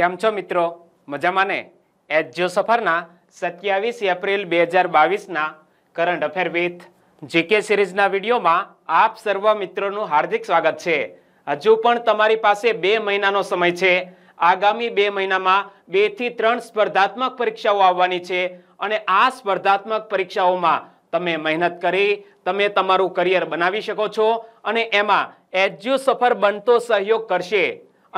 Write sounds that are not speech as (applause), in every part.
કેમ છો મિત્રો મજામાં ને એજ્યો સફરના સત્યાવીસ એપ્રિલ બે હજાર બાવીસના કરંટ અફેર વિથ જીકે સિરીઝના વિડીયોમાં આપ સર્વ મિત્રોનું હાર્દિક સ્વાગત છે હજુ પણ તમારી પાસે બે મહિનાનો સમય છે આગામી બે મહિનામાં બેથી ત્રણ સ્પર્ધાત્મક પરીક્ષાઓ આવવાની છે અને આ સ્પર્ધાત્મક પરીક્ષાઓમાં તમે મહેનત કરી તમે તમારું કરિયર બનાવી શકો છો અને એમાં એજ્યુ સફર બનતો સહયોગ કરશે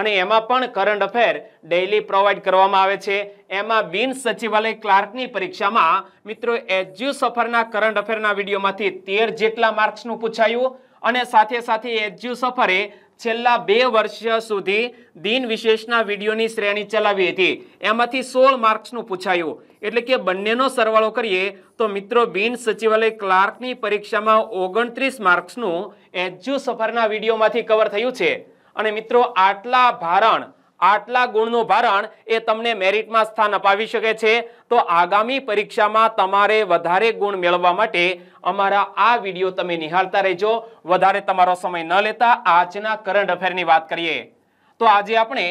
અને એમાં પણ કરંટ અફેર ડેઇલી પ્રોવાઈડ કરવામાં આવે છે એમાં બિન સચિવાલય ક્લાર્કની પરીક્ષામાં મિત્રો એચયુ સફરના કરંટ અફેરના વિડીયોમાંથી તેર જેટલા માર્ક્સનું પૂછાયું અને સાથે સાથે એચયુ સફરે છેલ્લા બે વર્ષ સુધી દિન વિશેષના વિડીયોની શ્રેણી ચલાવી હતી એમાંથી સોળ માર્ક્સનું પૂછાયું એટલે કે બંનેનો સરવાળો કરીએ તો મિત્રો બિન સચિવાલય ક્લાર્કની પરીક્ષામાં ઓગણત્રીસ માર્ક્સનું એજ્યુ સફરના વિડીયોમાંથી કવર થયું છે અને મિત્રો આટલા ભારણ આટલા ગુણનું ભારણ એ તમને મેરિટમાં સ્થાન અપાવી શકે છે તો આગામી પરીક્ષામાં તમારે વધારે ગુણ મેળવવા માટે અમારા આ વિડીયો તમે નિહાળતા રહેજો વધારે તમારો સમય ન લેતા આજના કરંટ અફેરની વાત કરીએ તો આજે આપણે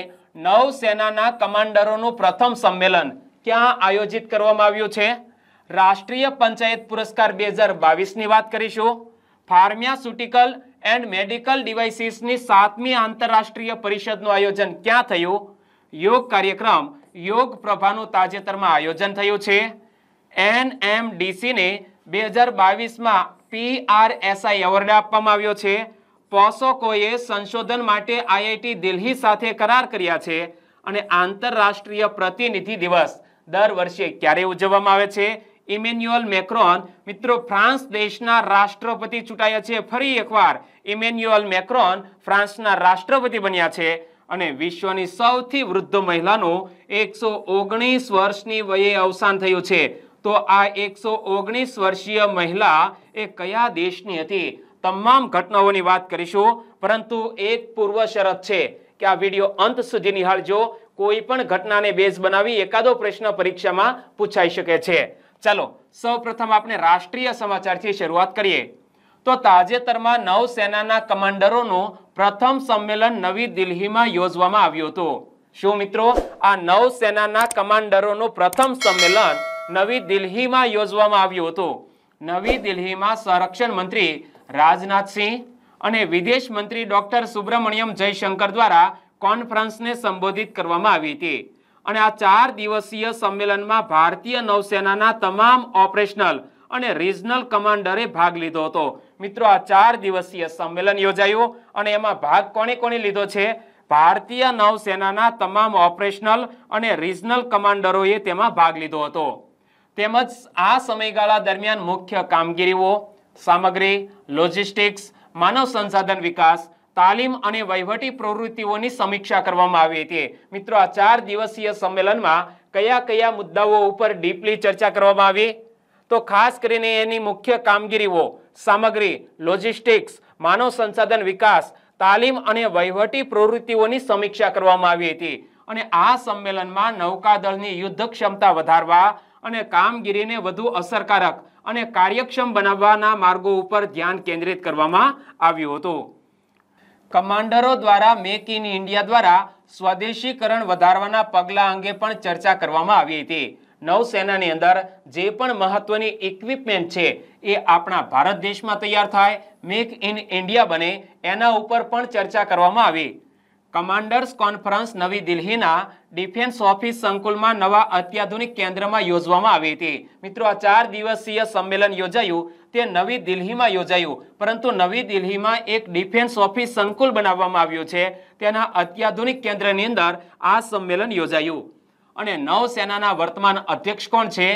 નૌસેનાના કમાન્ડરોનું પ્રથમ સંમેલન ક્યાં આયોજિત કરવામાં આવ્યું છે રાષ્ટ્રીય પંચાયત પુરસ્કાર બે હજાર બાવીસની વાત કરીશું ફાર્મ્યાસ્યુટિકલ એન્ડ મેડિકલ ડિવાઇસીસની સાતમી આંતરરાષ્ટ્રીય પરિષદનું આયોજન ક્યાં થયું યોગ કાર્યક્રમ યોગ પ્રભાનું તાજેતરમાં આયોજન થયું છે એન એમ ડીસીને બે હજાર બાવીસમાં પીઆરએસઆઈ એવોર્ડ આપવામાં આવ્યો છે પોસોકોએ સંશોધન માટે આઈઆઈટી દિલ્હી સાથે કરાર કર્યા છે અને આંતરરાષ્ટ્રીય પ્રતિનિધિ દિવસ દર વર્ષે ક્યારે ઉજવવામાં આવે છે ઇમેન્યુઅલ મેક્રોન મિત્રો ફ્રાન્સ દેશના રાષ્ટ્રપતિ ચૂંટાયા છે ફરી એકવાર ઇમેન્યુઅલ મેક્રોન ફ્રાન્સના રાષ્ટ્રપતિ બન્યા છે અને વિશ્વની સૌથી વૃદ્ધ મહિલાનું એકસો ઓગણીસ વર્ષની વયે અવસાન થયું છે તો આ એકસો ઓગણીસ વર્ષીય મહિલા એ કયા દેશની હતી તમામ ઘટનાઓની વાત કરીશું પરંતુ એક પૂર્વ શરત છે કે આ વિડીયો અંત સુધી નિહાળજો કોઈ પણ ઘટનાને બેઝ બનાવી એકાદો પ્રશ્ન પરીક્ષામાં પૂછાઈ શકે છે ચાલો સૌપ્રથમ આપણે રાષ્ટ્રીય સમાચારથી શરૂઆત કરીએ તો તાજેતરમાં નૌસેનાના કમાન્ડરોનું પ્રથમ સંમેલન નવી દિલ્હીમાં યોજવામાં આવ્યું હતું શું મિત્રો આ નૌસેનાના કમાન્ડરોનું પ્રથમ સંમેલન નવી દિલ્હીમાં યોજવામાં આવ્યું હતું નવી દિલ્હીમાં સંરક્ષણ મંત્રી રાજનાથસિંહ અને વિદેશ મંત્રી ડોક્ટર સુબ્રમણ્યમ જયશંકર દ્વારા કોન્ફરન્સને સંબોધિત કરવામાં આવી હતી અને આ ચાર દિવસીય સંમેલનમાં ભારતીય નૌસેનાના તમામ ઓપરેશનલ અને રિજનલ કમાન્ડરે ભાગ લીધો હતો મિત્રો આ ચાર દિવસીય સંમેલન યોજાયું અને એમાં ભાગ કોણે કોણે લીધો છે ભારતીય નૌસેનાના તમામ ઓપરેશનલ અને રિજનલ કમાન્ડરોએ તેમાં ભાગ લીધો હતો તેમજ આ સમયગાળા દરમિયાન મુખ્ય કામગીરીઓ સામગ્રી લોજિસ્ટિક્સ માનવ સંસાધન વિકાસ તાલીમ અને વહીવટી પ્રવૃત્તિઓની સમીક્ષા કરવામાં આવી હતી મિત્રો આ ચાર દિવસીય સંમેલનમાં કયા કયા મુદ્દાઓ ઉપર ડીપલી ચર્ચા કરવામાં આવી તો ખાસ કરીને એની મુખ્ય કામગીરીઓ સામગ્રી લોજિસ્ટિક્સ માનવ સંસાધન વિકાસ તાલીમ અને વહીવટી પ્રવૃત્તિઓની સમીક્ષા કરવામાં આવી હતી અને આ સંમેલનમાં નૌકાદળની યુદ્ધ ક્ષમતા વધારવા અને કામગીરીને વધુ અસરકારક અને કાર્યક્ષમ બનાવવાના માર્ગો ઉપર ધ્યાન કેન્દ્રિત કરવામાં આવ્યું હતું કમાન્ડરો દ્વારા મેક ઇન ઇન્ડિયા દ્વારા સ્વદેશીકરણ વધારવાના પગલાં અંગે પણ ચર્ચા કરવામાં આવી હતી નૌસેનાની અંદર જે પણ મહત્વની ઇક્વિપમેન્ટ છે એ આપણા ભારત દેશમાં તૈયાર થાય મેક ઇન ઇન્ડિયા બને એના ઉપર પણ ચર્ચા કરવામાં આવી કમાન્ડર્સ કોન્ફરન્સ નવી દિલ્હીના ડિફેન્સ ઓફિસ સંકુલમાં નવા અત્યાધુનિક કેન્દ્રમાં યોજવામાં આવી હતી મિત્રો આ ચાર દિવસીય સંમેલન યોજાયું તે નવી દિલ્હીમાં યોજાયું પરંતુ નવી દિલ્હીમાં એક ડિફેન્સ ઓફિસ સંકુલ બનાવવામાં આવ્યું છે તેના અત્યાધુનિક કેન્દ્રની અંદર આ સંમેલન યોજાયું અને નૌસેનાના વર્તમાન અધ્યક્ષ કોણ છે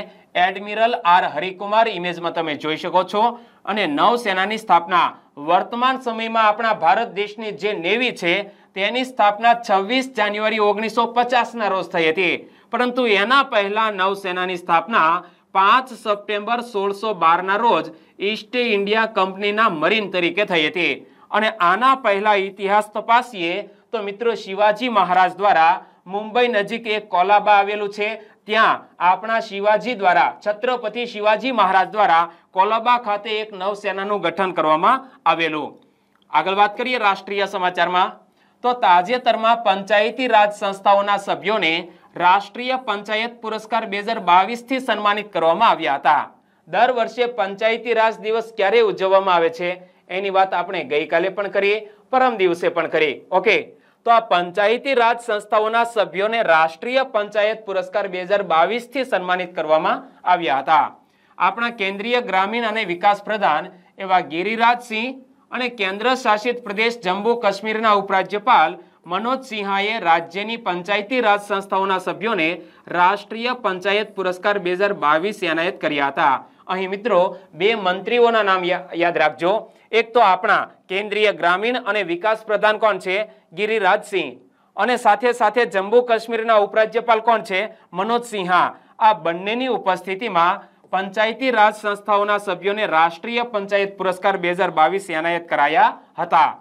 એડમિરલ આર હરિકુમાર ઇમેજમાં તમે જોઈ શકો છો અને નૌસેનાની સ્થાપના વર્તમાન સમયમાં આપણા ભારત દેશની જે નેવી છે તેની સ્થાપના છવ્વીસ જાન્યુઆરી ઓગણીસો પચાસના રોજ થઈ હતી પરંતુ એના પહેલા નૌસેનાની સ્થાપના પાંચ સપ્ટેમ્બર સોળસો બારના રોજ ઈસ્ટ ઇન્ડિયા કંપનીના મરીન તરીકે થઈ હતી અને આના પહેલા ઇતિહાસ તપાસીએ તો મિત્રો શિવાજી મહારાજ દ્વારા મુંબઈ નજીક એક કોલાબા આવેલું છે ત્યાં આપણા શિવાજી દ્વારા છત્રપતિ શિવાજી મહારાજ દ્વારા કોલાબા ખાતે એક નવસેનાનું ગઠન કરવામાં આવેલું આગળ વાત કરીએ રાષ્ટ્રીય સમાચારમાં તો તાજેતરમાં પંચાયતી રાજ સંસ્થાઓના સભ્યોને રાષ્ટ્રીય પંચાયત પુરસ્કાર બે હજાર બાવીસથી સન્માનિત કરવામાં આવ્યા હતા દર વર્ષે પંચાયતી રાજ દિવસ ક્યારે ઉજવવામાં આવે છે એની વાત આપણે ગઈકાલે પણ કરીએ પરમ દિવસે પણ કરીએ ઓકે તો આ પંચાયતી રાજ સંસ્થાઓના સભ્યોને રાષ્ટ્રીય પંચાયત પુરસ્કાર બે હજાર બાવીસથી સન્માનિત કરવામાં આવ્યા હતા આપણા કેન્દ્રીય ગ્રામીણ અને વિકાસ પ્રધાન એવા ગિરિરાજસિંહ અને કેન્દ્ર શાસિત પ્રદેશ જમ્મુ કાશ્મીરના ઉપરાજ્યપાલ મનોજ સિંહાએ રાજ્યની પંચાયતી રાજ સંસ્થાઓના સભ્યોને રાષ્ટ્રીય પંચાયત પુરસ્કાર બે હજાર બાવીસ એનાયત કર્યા હતા અહીં મિત્રો બે મંત્રીઓના નામ યાદ રાખજો એક તો આપણા કેન્દ્રીય ગ્રામીણ અને વિકાસ પ્રધાન કોણ છે ગિરિરાજસિંહ અને સાથે સાથે જમ્મુ કાશ્મીરના ઉપરાજ્યપાલ કોણ છે મનોજ સિંહા આ બંનેની ઉપસ્થિતિમાં પંચાયતી રાજ સંસ્થાઓના સભ્યોને રાષ્ટ્રીય પંચાયત પુરસ્કાર બે હજાર બાવીસ એનાયત કરાયા હતા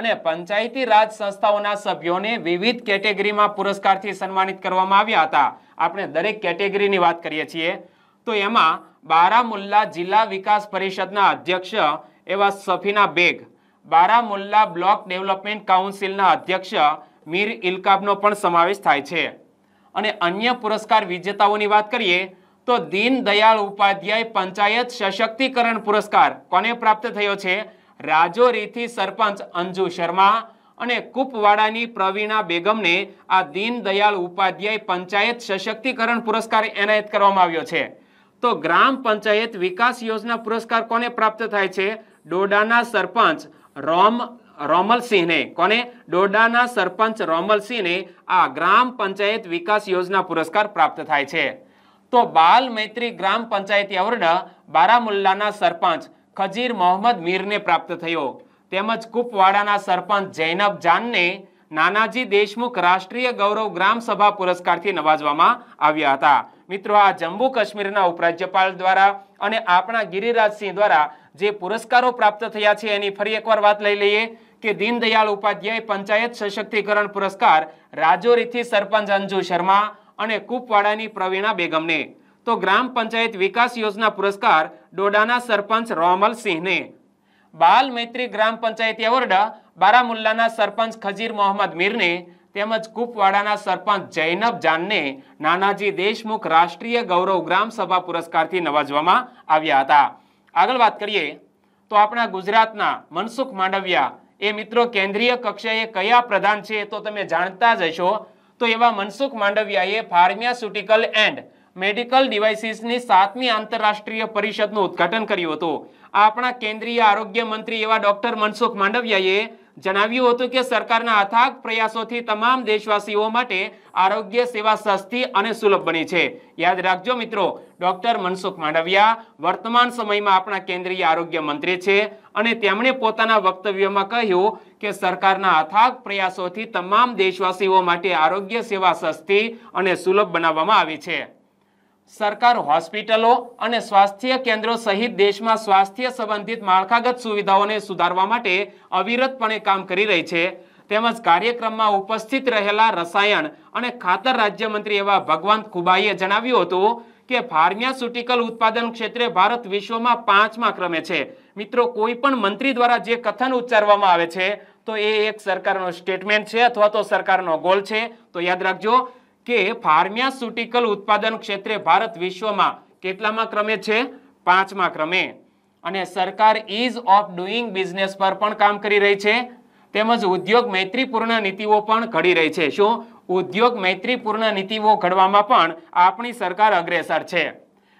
અને પંચાયતી રાજ સંસ્થાઓના સભ્યોને વિવિધ કેટેગરીમાં પુરસ્કારથી સન્માનિત કરવામાં આવ્યા હતા આપણે દરેક કેટેગરીની વાત કરીએ છીએ તો એમાં બારામુલ્લા જિલ્લા વિકાસ પરિષદના અધ્યક્ષ એવા સફીના બેગ બારામુલ્લા બ્લોક ડેવલપમેન્ટ કાઉન્સિલના અધ્યક્ષ મીર ઇલકાબનો પણ સમાવેશ થાય છે અને અન્ય પુરસ્કાર વિજેતાઓની વાત કરીએ તો દીનદયાળ ઉપાધ્યાય પંચાયત સશક્તિકરણ પુરસ્કાર કોને પ્રાપ્ત થયો છે રાજોરીથી સરપંચ અંજુ શર્મા અને કુપવાડાની પ્રવીણા બેગમને આ દીનદયાળ ઉપાધ્યાય પંચાયત સશક્તિકરણ પુરસ્કાર એનાયત કરવામાં આવ્યો છે તો ગ્રામ પંચાયત વિકાસ યોજના પુરસ્કાર કોને પ્રાપ્ત થાય છે ડોડાના સરપંચ રોમ રોમલસિંહને કોને ડોડાના સરપંચ રોમલસિંહને આ ગ્રામ પંચાયત વિકાસ યોજના પુરસ્કાર પ્રાપ્ત થાય છે તો બાલ મૈત્રી ગ્રામ પંચાયતી અવર્ડ બારામુલ્લાના સરપંચ ખજીર મોહમ્મદ મીરને પ્રાપ્ત થયો તેમજ કુપવાડાના સરપંચ જૈનબ જાનને નાનાજી દેશમુખ રાષ્ટ્રીય ગૌરવ ગ્રામ સભા પુરસ્કારથી નવાજવામાં આવ્યા હતા મિત્રો આ જમ્મુ કાશ્મીરના ઉપરાજ્યપાલ દ્વારા અને આપણા ગિરિરાજસિંહ દ્વારા જે પુરસ્કારો પ્રાપ્ત થયા છે એની ફરી એકવાર વાત લઈ લઈએ કે દીનદયાળ ઉપાધ્યાય પંચાયત સશક્તિકરણ પુરસ્કાર રાજોરીથી સરપંચ અંજુ શર્મા અને કૂપવાડાની પ્રવીણા બેગમને તો ગ્રામ પંચાયત વિકાસ યોજના પુરસ્કાર ડોડાના સરપંચ રોમલ સિંહને બાલ મૈત્રી ગ્રામ પંચાયત એવોર્ડ બારામુલ્લાના સરપંચ ખજીર મોહમ્મદ મીરને તેમજ કુપવાડાના સરપંચ જૈનબ જાનને નાનાજી દેશમુખ રાષ્ટ્રીય ગૌરવ ગ્રામ સભા પુરસ્કારથી નવાજવામાં આવ્યા હતા આગળ વાત કરીએ તો આપણા ગુજરાતના મનસુખ માંડવિયા એ મિત્રો કેન્દ્રીય કક્ષાએ કયા પ્રધાન છે તો તમે જાણતા જ હશો તો એવા મનસુખ માંડવિયાએ ફાર્માસ્યુટિકલ એન્ડ મેડિકલ ડિવાઇસીસની સાતમી આંતરરાષ્ટ્રીય પરિષદનું ઉદ્ઘાટન કર્યું હતું આપણા કેન્દ્રીય આરોગ્ય મંત્રી એવા ડોક્ટર મનસુખ માંડવિયાએ જણાવ્યું હતું કે સરકારના અથાગ પ્રયાસોથી તમામ દેશવાસીઓ માટે આરોગ્ય સેવા સસ્તી અને સુલભ બની છે યાદ રાખજો મિત્રો ડોક્ટર મનસુખ માંડવિયા વર્તમાન સમયમાં આપણા કેન્દ્રીય આરોગ્ય મંત્રી છે અને તેમણે પોતાના વક્તવ્યમાં કહ્યું કે સરકારના અથાગ પ્રયાસોથી તમામ દેશવાસીઓ માટે આરોગ્ય સેવા સસ્તી અને સુલભ બનાવવામાં આવી છે સરકાર હોસ્પિટલો અને સ્વાસ્થ્ય કેન્દ્રો સહિત દેશમાં સ્વાસ્થ્ય સંબંધિત માળખાગત સુવિધાઓને સુધારવા માટે અવિરતપણે કામ કરી રહી છે તેમજ કાર્યક્રમમાં ઉપસ્થિત રહેલા રસાયણ અને ખાતર રાજ્યમંત્રી એવા ભગવંત ખુબાઈએ જણાવ્યું હતું કે ફાર્માસ્યુટિકલ ઉત્પાદન ક્ષેત્રે ભારત વિશ્વમાં પાંચમા ક્રમે છે મિત્રો કોઈ પણ મંત્રી દ્વારા જે કથન ઉચ્ચારવામાં આવે છે તો એ એક સરકારનો સ્ટેટમેન્ટ છે અથવા તો સરકારનો ગોલ છે તો યાદ રાખજો કે ફાર્માસ્યુટિકલ ઉત્પાદન ક્ષેત્રે ભારત વિશ્વમાં કેટલામાં ક્રમે છે પાંચમા ક્રમે અને સરકાર ઇઝ ઓફ ડુઈંગ બિઝનેસ પર પણ કામ કરી રહી છે તેમજ ઉદ્યોગ મૈત્રીપૂર્ણ નીતિઓ પણ ઘડી રહી છે શું ઉદ્યોગ મૈત્રીપૂર્ણ નીતિઓ ઘડવામાં પણ આપણી સરકાર અગ્રેસર છે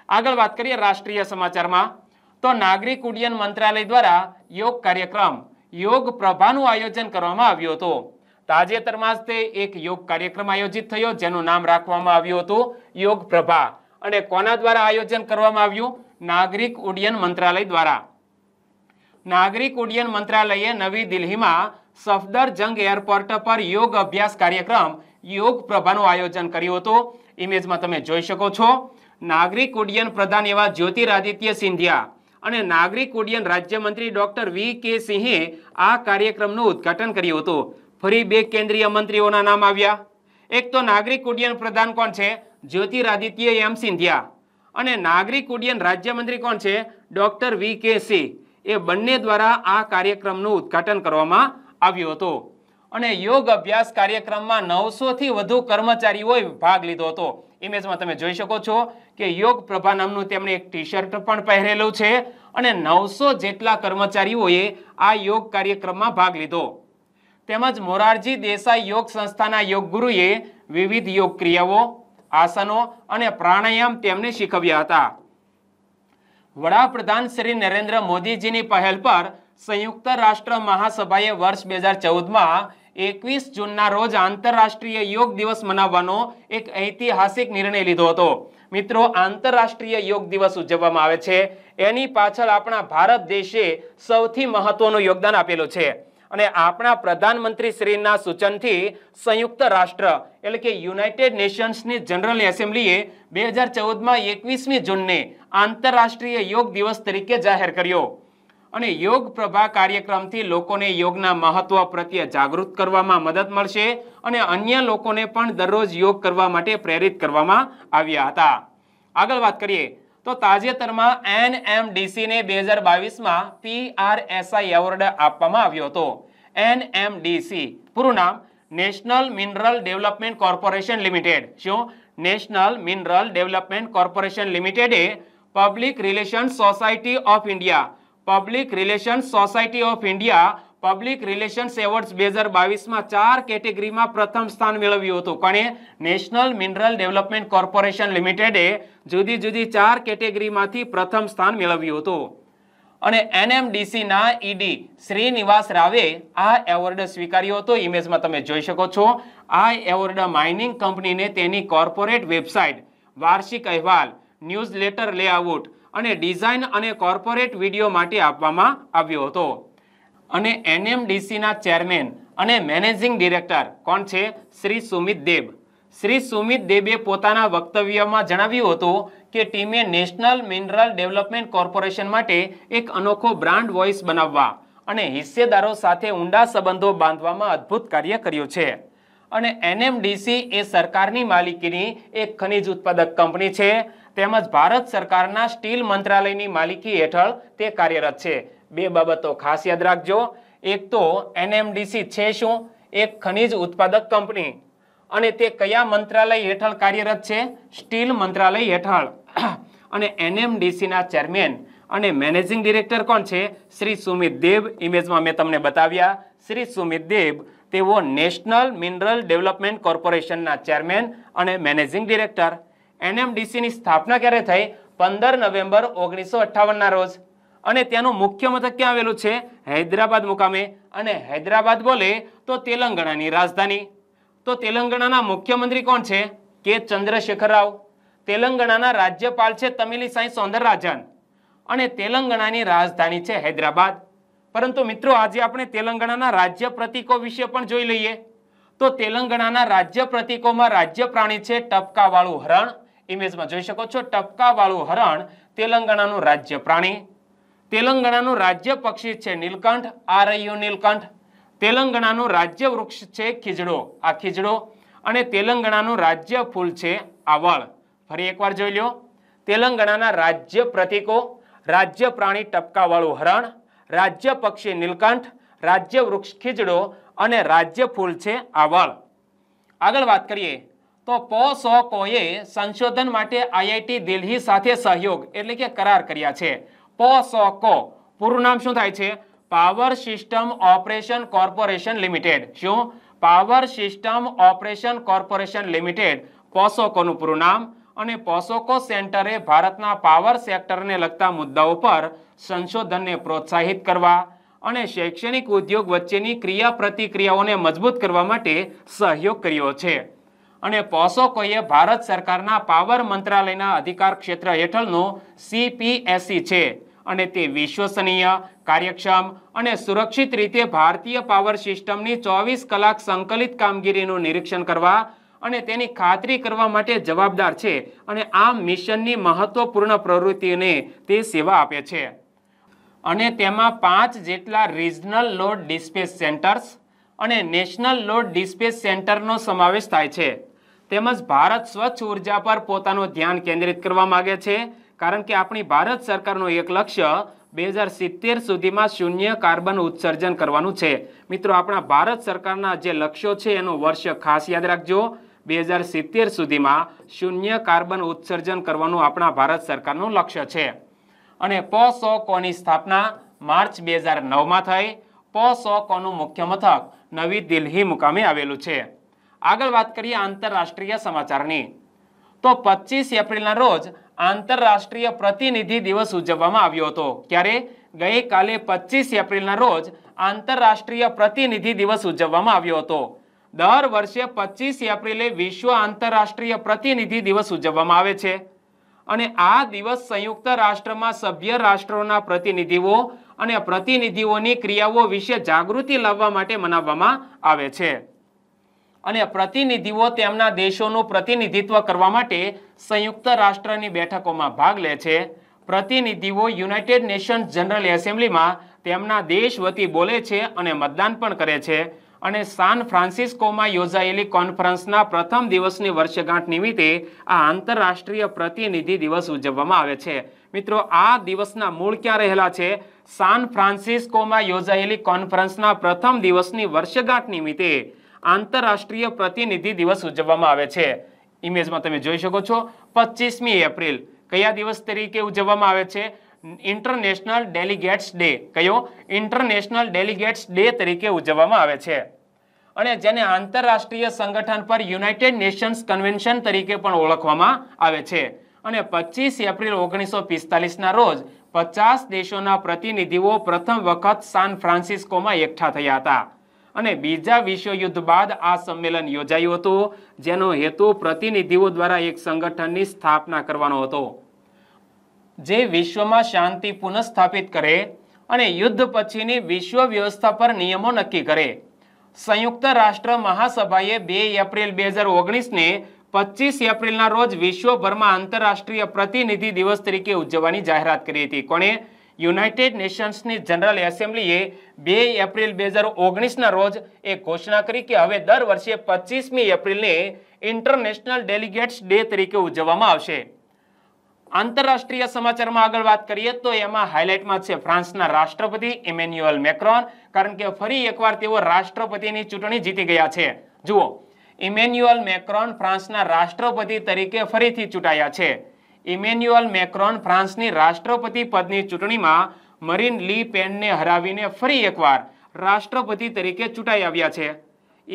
આગળ વાત કરીએ રાષ્ટ્રીય સમાચારમાં તો નાગરિક ઉડ્ડયન મંત્રાલય દ્વારા યોગ કાર્યક્રમ યોગ પ્રભાનું આયોજન કરવામાં આવ્યું હતું તાજેતરમાં જ તે એક યોગ કાર્યક્રમ આયોજિત થયો જેનું નામ રાખવામાં આવ્યું હતું યોગ પ્રભા અને કોના દ્વારા આયોજન કરવામાં આવ્યું નાગરિક ઉડ્ડયન મંત્રાલય દ્વારા નાગરિક ઉડ્ડયન મંત્રાલયે નવી દિલ્હીમાં સફદરજંગ એરપોર્ટ પર યોગ અભ્યાસ કાર્યક્રમ યોગ પ્રભાનું આયોજન કર્યું હતું ઇમેજમાં તમે જોઈ શકો છો નાગરિક ઉડ્ડયન પ્રધાન એવા જ્યોતિરાદિત્ય સિંધિયા અને નાગરિક ઉડ્ડયન રાજ્યમંત્રી ડોક્ટર વી કે સિંહે આ કાર્યક્રમનું ઉદ્ઘાટન કર્યું હતું ફરી બે કેન્દ્રીય મંત્રીઓના નામ આવ્યા એક તો નાગરિક ઉડ્ડયન પ્રધાન કોણ છે જ્યોતિરાદિત્ય એમ સિંધિયા અને નાગરિક ઉડ્ડયન રાજ્યમંત્રી કોણ છે ડૉક્ટર વી કે સિંહ એ બંને દ્વારા આ કાર્યક્રમનું ઉદ્ઘાટન કરવામાં આવ્યું હતું અને યોગ અભ્યાસ કાર્યક્રમમાં નવસોથી વધુ કર્મચારીઓએ ભાગ લીધો હતો ઇમેજમાં તમે જોઈ શકો છો કે યોગ પ્રભા નામનું તેમણે એક ટી શર્ટ પણ પહેરેલું છે અને નવસો જેટલા કર્મચારીઓએ આ યોગ કાર્યક્રમમાં ભાગ લીધો તેમજ મોરારજી દેસાઈ યોગ સંસ્થાના યોગ ગુરુએ વિવિધ યોગ ક્રિયાઓ આસનો અને પ્રાણાયામ તેમને શીખવ્યા હતા વડાપ્રધાન શ્રી નરેન્દ્ર મોદીજીની પહેલ પર સંયુક્ત રાષ્ટ્ર મહાસભાએ વર્ષ બે હજાર ચૌદમાં એકવીસ જૂનના રોજ આંતરરાષ્ટ્રીય યોગ દિવસ મનાવવાનો એક ઐતિહાસિક નિર્ણય લીધો હતો મિત્રો આંતરરાષ્ટ્રીય યોગ દિવસ ઉજવવામાં આવે છે એની પાછળ આપણા ભારત દેશે સૌથી મહત્વનું યોગદાન આપેલું છે અને આપણા પ્રધાનમંત્રી શ્રીના સૂચનથી સંયુક્ત રાષ્ટ્ર એટલે કે યુનાઇટેડ નેશન્સની જનરલ એસેમ્બલીએ બે હજાર ચૌદમાં એકવીસમી જૂનને આંતરરાષ્ટ્રીય યોગ દિવસ તરીકે જાહેર કર્યો અને યોગ પ્રભા કાર્યક્રમથી લોકોને યોગના મહત્વ પ્રત્યે જાગૃત કરવામાં મદદ મળશે અને અન્ય લોકોને પણ દરરોજ યોગ કરવા માટે પ્રેરિત કરવામાં આવ્યા હતા આગળ વાત કરીએ તો તાજેતરમાં એનએમડીસી ને 2022 માં પીઆરએસઆઈ એવોર્ડ આપવામાં આવ્યો હતો એનએમડીસી નું નામ national mineral development corporation limited શું national mineral development corporation limited એ public relations society of India public relations society of India public relations awards બે હજાર બાવીસમાં ચાર કેટેગરીમાં પ્રથમ સ્થાન મેળવ્યું હતું કોણે નેશનલ મિનરલ ડેવલપમેન્ટ કોર્પોરેશન લિમિટેડે જુદી જુદી ચાર કેટેગરીમાંથી પ્રથમ સ્થાન મેળવ્યું હતું અને એનએમડીસીના ઈડી શ્રીનિવાસ રાવે આ એવોર્ડ સ્વીકાર્યો હતો ઇમેજમાં તમે જોઈ શકો છો આ એવોર્ડ માઇનિંગ કંપનીને તેની કોર્પોરેટ વેબસાઇટ વાર્ષિક અહેવાલ ન્યૂઝ લેટર લેઆઉટ અને ડિઝાઇન અને કોર્પોરેટ વિડીયો માટે આપવામાં આવ્યો હતો અને એનએમડીસીના ચેરમેન અને મેનેજિંગ ડિરેક્ટર કોણ છે શ્રી સુમિત દેવ શ્રી સુમિત દેબે પોતાના વક્તવ્યમાં જણાવ્યું હતું કે ટીમે નેશનલ મિનરલ ડેવલપમેન્ટ કોર્પોરેશન માટે એક અનોખો બ્રાન્ડ વોઇસ બનાવવા અને હિસ્સેદારો સાથે ઊંડા સંબંધો બાંધવામાં અદ્ભુત કાર્ય કર્યું છે અને એનએમડીસી એ સરકારની માલિકીની એક ખનિજ ઉત્પાદક કંપની છે તેમજ ભારત સરકારના સ્ટીલ મંત્રાલયની માલિકી હેઠળ તે કાર્યરત છે બે બાબતો ખાસ યાદ રાખજો એક તો એનએમડીસી છે શું એક ખનિજ ઉત્પાદક કંપની અને તે કયા મંત્રાલય હેઠળ કાર્યરત છે સ્ટીલ મંત્રાલય હેઠળ (clears throat) અને એનએમડીસીના ચેરમેન અને મેનેજિંગ ડિરેક્ટર કોણ છે શ્રી સુમિત દેવ ઇમેજમાં મેં તમને બતાવ્યા શ્રી સુમિત દેવ તેઓ નેશનલ મિનરલ ડેવલપમેન્ટ કોર્પોરેશનના ચેરમેન અને મેનેજિંગ ડિરેક્ટર એનએમડીસીની સ્થાપના ક્યારે થઈ પંદર નવેમ્બર ઓગણીસો અઠ્ઠાવનના રોજ અને ત્યાંનું મુખ્ય મથક ક્યાં આવેલું છે હૈદરાબાદ મુકામે અને હૈદરાબાદ બોલે તો તેલંગાણાની રાજધાની તો તેલંગાણાના મુખ્યમંત્રી કોણ છે કે ચંદ્રશેખર રાવ તેલંગાણાના રાજ્યપાલ છે તમિલિસાઈ સૌંદરરાજન અને તેલંગાણાની રાજધાની છે હૈદરાબાદ પરંતુ મિત્રો આજે આપણે તેલંગાણાના રાજ્ય પ્રતિકો વિશે પણ જોઈ લઈએ તો તેલંગાણાના રાજ્ય પ્રતિકોમાં રાજ્ય પ્રાણી છે ટપકાવાળું હરણ ઇમેજમાં જોઈ શકો છો ટપકાવાળું હરણ તેલંગાણાનું રાજ્ય પ્રાણી તેલંગાણાનું રાજ્ય પક્ષી છે નીલકંઠ આરયુ નીલકંઠ તેલંગાણાનું રાજ્ય વૃક્ષ છે ખીજડો આ ખીજડો અને તેલંગાણાનું રાજ્ય ફૂલ છે આવળ ફરી એકવાર જોઈ લ્યો તેલંગાણાના રાજ્ય પ્રતિકો રાજ્ય પ્રાણી ટપકાવાળું હરણ રાજ્ય પક્ષી નીલકંઠ રાજ્ય વૃક્ષ ખીજડો અને રાજ્ય ફૂલ છે આવળ આગળ વાત કરીએ તો કોએ સંશોધન માટે આઈઆઈટી દિલ્હી સાથે સહયોગ એટલે કે કરાર કર્યા છે પોસોકો પૂરું નામ શું થાય છે power system operation corporation limited શું power system operation corporation limited પોસોકોનું પૂરું નામ અને પોસોકો સેન્ટરે ભારતના પાવર સેક્ટરને લગતા મુદ્દાઓ પર સંશોધનને પ્રોત્સાહિત કરવા અને શૈક્ષણિક ઉદ્યોગ વચ્ચેની ક્રિયા પ્રતિક્રિયાઓને મજબૂત કરવા માટે સહયોગ કર્યો છે અને પોસોકોએ ભારત સરકારના પાવર મંત્રાલયના અધિકાર ક્ષેત્ર હેઠળનો સીપીએસસી છે અને તે વિશ્વસનીય કાર્યક્ષમ અને સુરક્ષિત રીતે ભારતીય પાવર સિસ્ટમની ચોવીસ કલાક સંકલિત કામગીરીનું નિરીક્ષણ કરવા અને તેની ખાતરી કરવા માટે જવાબદાર છે અને આ મિશનની મહત્વપૂર્ણ પ્રવૃત્તિને તે સેવા આપે છે અને તેમાં પાંચ જેટલા રિજનલ લોડ ડિસ્પેચ સેન્ટર્સ અને નેશનલ લોડ ડિસ્પેચ સેન્ટરનો સમાવેશ થાય છે તેમજ ભારત સ્વચ્છ ઉર્જા પર પોતાનું ધ્યાન કેન્દ્રિત કરવા માગે છે કારણ કે આપણી ભારત સરકારનું એક લક્ષ્ય બે હજાર સિત્તેર સુધીમાં શૂન્ય કાર્બન ઉત્સર્જન કરવાનું છે મિત્રો આપણા ભારત સરકારના જે લક્ષ્યો છે એનું વર્ષ ખાસ યાદ રાખજો બે હજાર સિત્તેર સુધીમાં શૂન્ય કાર્બન ઉત્સર્જન કરવાનું આપણા ભારત સરકારનું લક્ષ્ય છે અને પ કોની સ્થાપના માર્ચ બે હજાર નવમાં થઈ પ કોનું મુખ્ય મથક નવી દિલ્હી મુકામે આવેલું છે આગળ વાત કરીએ આંતરરાષ્ટ્રીય સમાચારની તો પચીસ એપ્રિલના રોજ આંતરરાષ્ટ્રીય પ્રતિનિધિ દિવસ ઉજવવામાં આવ્યો હતો ત્યારે ગઈકાલે પચીસ એપ્રિલના રોજ આંતરરાષ્ટ્રીય પ્રતિનિધિ દિવસ ઉજવવામાં આવ્યો હતો દર વર્ષે પચીસ એપ્રિલે વિશ્વ આંતરરાષ્ટ્રીય પ્રતિનિધિ દિવસ ઉજવવામાં આવે છે અને આ દિવસ સંયુક્ત રાષ્ટ્રમાં સભ્ય રાષ્ટ્રોના પ્રતિનિધિઓ અને પ્રતિનિધિઓની ક્રિયાઓ વિશે જાગૃતિ લાવવા માટે મનાવવામાં આવે છે અને પ્રતિનિધિઓ તેમના દેશોનું પ્રતિનિધિત્વ કરવા માટે સંયુક્ત રાષ્ટ્રની બેઠકોમાં ભાગ લે છે પ્રતિનિધિઓ યુનાઇટેડ નેશન્સ જનરલ એસેમ્બલીમાં તેમના દેશ વતી બોલે છે અને મતદાન પણ કરે છે અને સાન ફ્રાન્સિસ્કોમાં યોજાયેલી કોન્ફરન્સના પ્રથમ દિવસની વર્ષગાંઠ નિમિત્તે આ આંતરરાષ્ટ્રીય પ્રતિનિધિ દિવસ ઉજવવામાં આવે છે મિત્રો આ દિવસના મૂળ ક્યાં રહેલા છે સાન ફ્રાન્સિસ્કોમાં યોજાયેલી કોન્ફરન્સના પ્રથમ દિવસની વર્ષગાંઠ નિમિત્તે આંતરરાષ્ટ્રીય પ્રતિનિધિ દિવસ ઉજવવામાં આવે છે ઇમેજમાં તમે જોઈ શકો છો પચીસમી એપ્રિલ કયા દિવસ તરીકે ઉજવવામાં આવે છે ઇન્ટરનેશનલ ડેલિગેટ્સ ડે કયો ઇન્ટરનેશનલ ડેલિગેટ્સ ડે તરીકે ઉજવવામાં આવે છે અને જેને આંતરરાષ્ટ્રીય સંગઠન પર યુનાઇટેડ નેશન્સ કન્વેન્શન તરીકે પણ ઓળખવામાં આવે છે અને પચીસ એપ્રિલ ઓગણીસો પિસ્તાલીસના રોજ પચાસ દેશોના પ્રતિનિધિઓ પ્રથમ વખત સાન ફ્રાન્સિસ્કોમાં એકઠા થયા હતા અને બીજા વિશ્વયુદ્ધ બાદ આ સંમેલન યોજાયું હતું જેનો હેતુ પ્રતિનિધિઓ દ્વારા એક સંગઠનની સ્થાપના કરવાનો હતો જે વિશ્વમાં શાંતિ પુનઃસ્થાપિત કરે અને યુદ્ધ પછીની વિશ્વ વ્યવસ્થા પર નિયમો નક્કી કરે સંયુક્ત રાષ્ટ્ર મહાસભાએ બે એપ્રિલ બે હજાર ઓગણીસને પચીસ એપ્રિલના રોજ વિશ્વભરમાં આંતરરાષ્ટ્રીય પ્રતિનિધિ દિવસ તરીકે ઉજવવાની જાહેરાત કરી હતી કોણે યુનાઇટેડ નેશન્સની જનરલ એસેમ્બલીએ બે એપ્રિલ બે હજાર ઓગણીસના રોજ એ ઘોષણા કરી કે હવે દર વર્ષે પચીસમી એપ્રિલને ઇન્ટરનેશનલ ડેલિગેટ્સ ડે તરીકે ઉજવવામાં આવશે આંતરરાષ્ટ્રીય સમાચારમાં આગળ વાત કરીએ તો એમાં હાઇલાઇટમાં છે ફ્રાન્સના રાષ્ટ્રપતિ ઇમેન્યુઅલ મેક્રોન કારણ કે ફરી એકવાર તેઓ રાષ્ટ્રપતિની ચૂંટણી જીતી ગયા છે જુઓ ઇમેન્યુઅલ મેક્રોન ફ્રાન્સના રાષ્ટ્રપતિ તરીકે ફરીથી ચૂંટાયા છે ઇમેન્યુઅલ મેક્રોન ફ્રાન્સની રાષ્ટ્રપતિ પદની ચૂંટણીમાં મરીન લી પેનને હરાવીને ફરી એકવાર રાષ્ટ્રપતિ તરીકે ચૂંટાઈ આવ્યા છે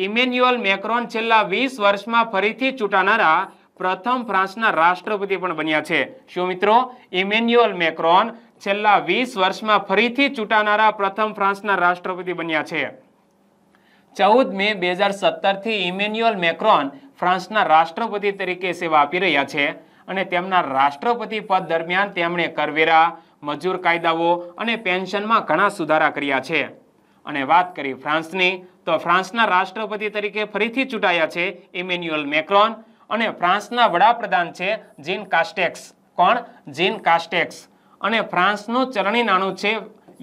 ઇમેન્યુઅલ મેક્રોન છેલ્લા વીસ વર્ષમાં ફરીથી ચૂંટાનારા પ્રથમ ફ્રાન્સના રાષ્ટ્રપતિ પણ બન્યા છે શું મિત્રો ઇમેન્યુઅલ મેક્રોન છેલ્લા વીસ વર્ષમાં ફરીથી ચૂંટાનારા પ્રથમ ફ્રાન્સના રાષ્ટ્રપતિ બન્યા છે ચૌદ મે બે હજાર સત્તરથી ઇમેન્યુઅલ મેક્રોન ફ્રાન્સના રાષ્ટ્રપતિ તરીકે સેવા આપી રહ્યા છે અને તેમના રાષ્ટ્રપતિ પદ દરમિયાન તેમણે કરવેરા મજૂર કાયદાઓ અને પેન્શનમાં ઘણા સુધારા કર્યા છે અને વાત કરી ફ્રાન્સની તો ફ્રાન્સના રાષ્ટ્રપતિ તરીકે ફરીથી ચૂંટાયા છે ઇમેન્યુઅલ મેક્રોન અને ફ્રાન્સના વડાપ્રધાન છે જીન કાસ્ટેક્સ કોણ જીન કાસ્ટેક્સ અને ફ્રાન્સનું ચરણી નાણું છે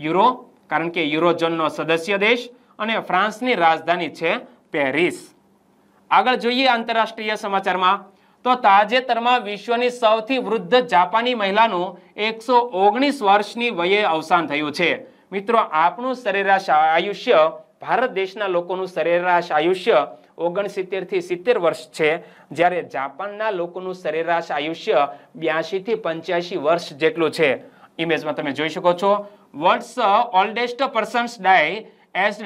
યુરો કારણ કે યુરોઝોનનો સદસ્ય દેશ અને ફ્રાન્સની રાજધાની છે પેરિસ આગળ જોઈએ આંતરરાષ્ટ્રીય સમાચારમાં તો તાજેતરમાં વિશ્વની સૌથી વૃદ્ધ જાપાની મહિલાનું એકસો ઓગણીસ વર્ષની વયે અવસાન થયું છે મિત્રો આપણું સરેરાશ આયુષ્ય ભારત દેશના લોકોનું સરેરાશ આયુષ્ય ઓગણસિત્તેરથી સિત્તેર વર્ષ છે જ્યારે જાપાનના લોકોનું સરેરાશ આયુષ્ય બ્યાસીથી પંચ્યાસી વર્ષ જેટલું છે ઇમેજમાં તમે જોઈ શકો છો world's oldest persons die as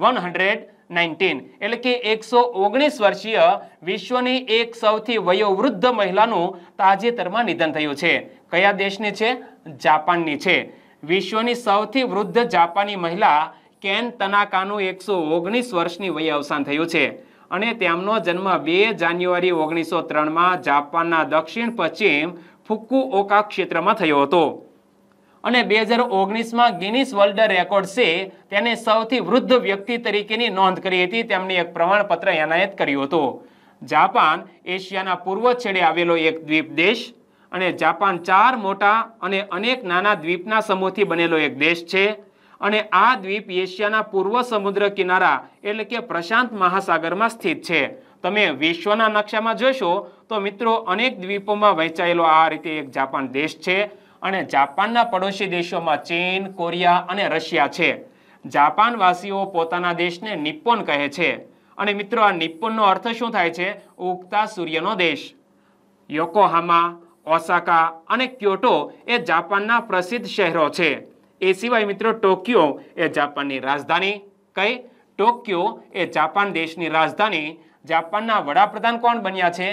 one hundred nineteen એટલે કે એકસો ઓગણીસ વર્ષીય વિશ્વની એક સૌથી વયોવૃદ્ધ મહિલાનું તાજેતરમાં નિધન થયું છે કયા દેશની છે જાપાનની છે વિશ્વની સૌથી વૃદ્ધ જાપાની મહિલા કેન તનાકાનું એકસો ઓગણીસ વર્ષની વય અવસાન થયું છે અને તેમનો જન્મ બે જાન્યુઆરી ઓગણીસો ત્રણમાં જાપાનના દક્ષિણ પશ્ચિમ ફુકુઓકા ક્ષેત્રમાં થયો હતો અને બે હજાર ઓગણીસમાં ગિનિસ વર્લ્ડ રેકોર્ડ છે તેને સૌથી વૃદ્ધ વ્યક્તિ તરીકેની નોંધ કરી હતી તેમણે એક પ્રમાણપત્ર એનાયત કર્યું હતું જાપાન એશિયાના પૂર્વ છેડે આવેલો એક દ્વીપ દેશ અને જાપાન ચાર મોટા અને અનેક નાના દ્વીપના સમૂહથી બનેલો એક દેશ છે અને આ દ્વીપ એશિયાના પૂર્વ સમુદ્ર કિનારા એટલે કે પ્રશાંત મહાસાગરમાં સ્થિત છે તમે વિશ્વના નકશામાં જોશો તો મિત્રો અનેક દ્વીપોમાં વહેંચાયેલો આ રીતે એક જાપાન દેશ છે અને જાપાનના પડોશી દેશોમાં ચીન કોરિયા અને રશિયા છે જાપાનવાસીઓ પોતાના દેશને નિપ્પોન કહે છે અને મિત્રો આ નિપ્પોનનો અર્થ શું થાય છે ઉગતા સૂર્યનો દેશ યોકોહામા ઓસાકા અને ક્યોટો એ જાપાનના પ્રસિદ્ધ શહેરો છે એ સિવાય મિત્રો ટોક્યો એ જાપાનની રાજધાની કઈ ટોક્યો એ જાપાન દેશની રાજધાની જાપાનના વડાપ્રધાન કોણ બન્યા છે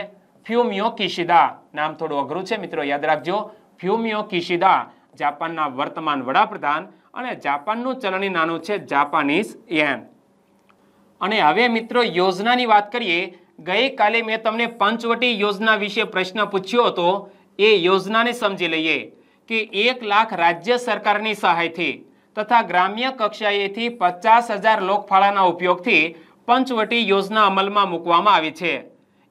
ફ્યુમિયો કિશિદા નામ થોડું અઘરું છે મિત્રો યાદ રાખજો ફ્યુમિયો કિશિદા જાપાનના વર્તમાન વડાપ્રધાન અને જાપાનનું ચલણી નાનું છે જાપાનીઝ યેન અને હવે મિત્રો યોજનાની વાત કરીએ ગઈકાલે મેં તમને પંચવટી યોજના વિશે પ્રશ્ન પૂછ્યો હતો એ યોજનાને સમજી લઈએ કે એક લાખ રાજ્ય સરકારની સહાયથી તથા ગ્રામ્ય કક્ષાએથી પચાસ હજાર લોકફાળાના ઉપયોગથી પંચવટી યોજના અમલમાં મૂકવામાં આવી છે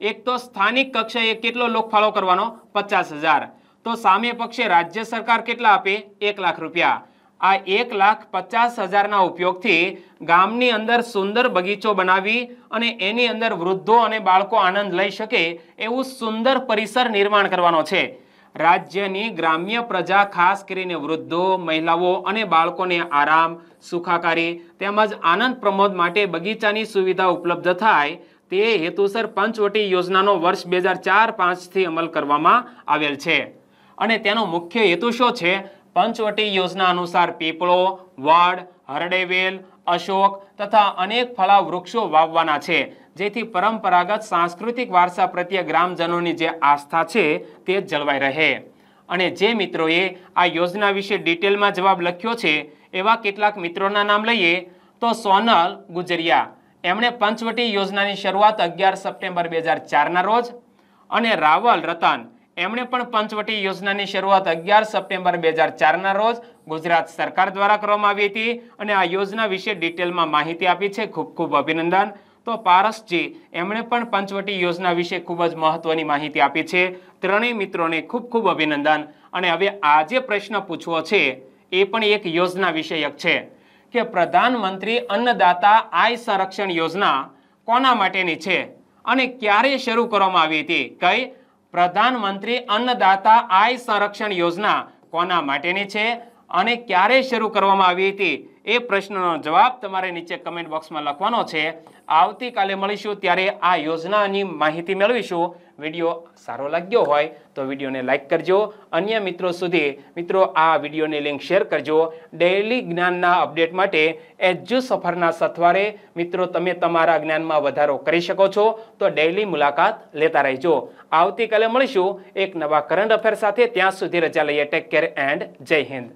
એક તો સ્થાનિક કક્ષાએ કેટલો લોકફાળો કરવાનો પચાસ હજાર તો સામે પક્ષે રાજ્ય સરકાર કેટલા આપે એક લાખ રૂપિયા આ એક લાખ પચાસ હજારના ઉપયોગથી ગામની અંદર સુંદર બગીચો બનાવી અને એની અંદર વૃદ્ધો અને બાળકો આનંદ લઈ શકે એવું સુંદર પરિસર નિર્માણ કરવાનો છે રાજ્યની ગ્રામ્ય પ્રજા ખાસ કરીને વૃદ્ધો મહિલાઓ અને બાળકોને આરામ સુખાકારી તેમજ આનંદ પ્રમોદ માટે બગીચાની સુવિધા ઉપલબ્ધ થાય તે હેતુસર પંચવટી યોજનાનો વર્ષ બે હજાર ચાર પાંચથી અમલ કરવામાં આવેલ છે અને તેનો મુખ્ય હેતુ શું છે પંચવટી યોજના અનુસાર પીપળો વડ હરડેવેલ અશોક તથા અનેક ફળા વૃક્ષો વાવવાના છે જેથી પરંપરાગત સાંસ્કૃતિક વારસા પ્રત્યે ગ્રામજનોની જે આસ્થા છે તે જળવાઈ રહે અને જે મિત્રોએ આ યોજના વિશે ડિટેલમાં જવાબ લખ્યો છે એવા કેટલાક મિત્રોના નામ લઈએ તો સોનલ ગુજરિયા એમણે પંચવટી યોજનાની શરૂઆત અગિયાર સપ્ટેમ્બર બે હજાર ચારના રોજ અને રાવલ રતન એમણે પણ પંચવટી યોજનાની શરૂઆત અગિયાર સપ્ટેમ્બર બે હજાર ચારના રોજ ગુજરાત સરકાર દ્વારા કરવામાં આવી હતી અને આ યોજના વિશે ડિટેલમાં માહિતી આપી છે ખૂબ ખૂબ અભિનંદન તો પારસજી એમણે પણ પંચવટી યોજના વિશે ખૂબ જ મહત્વની માહિતી આપી છે ત્રણેય મિત્રોને ખૂબ ખૂબ અભિનંદન અને હવે આજે પ્રશ્ન પૂછવો છે એ પણ એક યોજના વિષયક છે કે પ્રધાનમંત્રી અન્નદાતા આય સંરક્ષણ યોજના કોના માટેની છે અને ક્યારે શરૂ કરવામાં આવી હતી કઈ પ્રધાનમંત્રી અન્નદાતા આય સંરક્ષણ યોજના કોના માટેની છે અને ક્યારે શરૂ કરવામાં આવી હતી એ પ્રશ્નનો જવાબ તમારે નીચે કમેન્ટ બોક્સમાં લખવાનો છે આવતીકાલે મળીશું ત્યારે આ યોજનાની માહિતી મેળવીશું વિડીયો સારો લાગ્યો હોય તો વિડીયોને લાઇક કરજો અન્ય મિત્રો સુધી મિત્રો આ વિડીયોની લિંક શેર કરજો ડેઇલી જ્ઞાનના અપડેટ માટે એજ્યુ સફરના સથવારે મિત્રો તમે તમારા જ્ઞાનમાં વધારો કરી શકો છો તો ડેઇલી મુલાકાત લેતા રહેજો આવતીકાલે મળીશું એક નવા કરંટ અફેર સાથે ત્યાં સુધી રજા લઈએ ટેક કેર એન્ડ જય હિન્દ